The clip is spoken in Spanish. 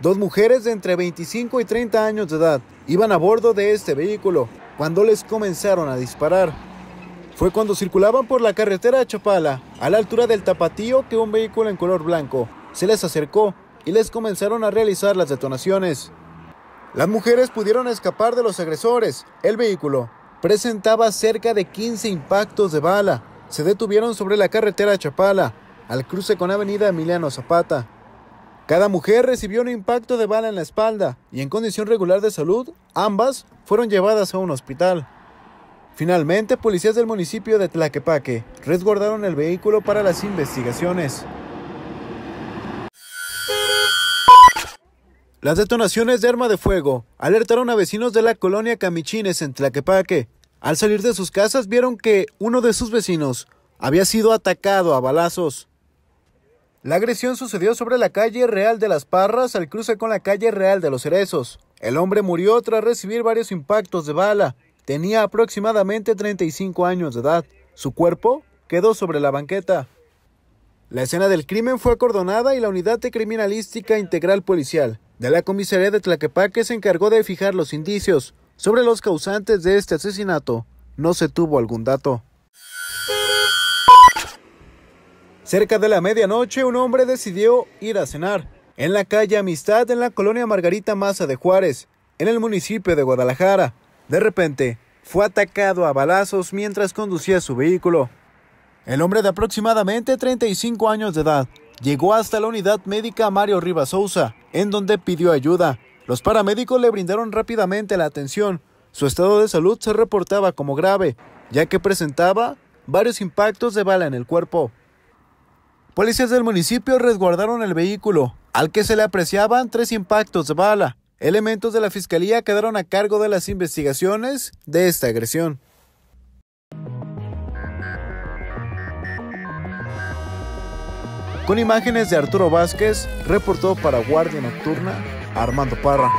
Dos mujeres de entre 25 y 30 años de edad iban a bordo de este vehículo cuando les comenzaron a disparar. Fue cuando circulaban por la carretera Chapala, a la altura del Tapatío, que un vehículo en color blanco se les acercó y les comenzaron a realizar las detonaciones. Las mujeres pudieron escapar de los agresores. El vehículo presentaba cerca de 15 impactos de bala. Se detuvieron sobre la carretera Chapala, al cruce con Avenida Emiliano Zapata. Cada mujer recibió un impacto de bala en la espalda y en condición regular de salud, ambas fueron llevadas a un hospital. Finalmente, policías del municipio de Tlaquepaque resguardaron el vehículo para las investigaciones. Las detonaciones de arma de fuego alertaron a vecinos de la colonia Camichines en Tlaquepaque. Al salir de sus casas vieron que uno de sus vecinos había sido atacado a balazos. La agresión sucedió sobre la calle Real de las Parras al cruce con la calle Real de los Cerezos. El hombre murió tras recibir varios impactos de bala. Tenía aproximadamente 35 años de edad. Su cuerpo quedó sobre la banqueta. La escena del crimen fue acordonada y la unidad de criminalística integral policial de la comisaría de Tlaquepaque se encargó de fijar los indicios sobre los causantes de este asesinato. No se tuvo algún dato. Cerca de la medianoche, un hombre decidió ir a cenar en la calle Amistad, en la colonia Margarita Maza de Juárez, en el municipio de Guadalajara. De repente, fue atacado a balazos mientras conducía su vehículo. El hombre de aproximadamente 35 años de edad llegó hasta la unidad médica Mario Rivas en donde pidió ayuda. Los paramédicos le brindaron rápidamente la atención. Su estado de salud se reportaba como grave, ya que presentaba varios impactos de bala en el cuerpo. Policías del municipio resguardaron el vehículo, al que se le apreciaban tres impactos de bala. Elementos de la fiscalía quedaron a cargo de las investigaciones de esta agresión. Con imágenes de Arturo Vázquez, reportó para Guardia Nocturna Armando Parra.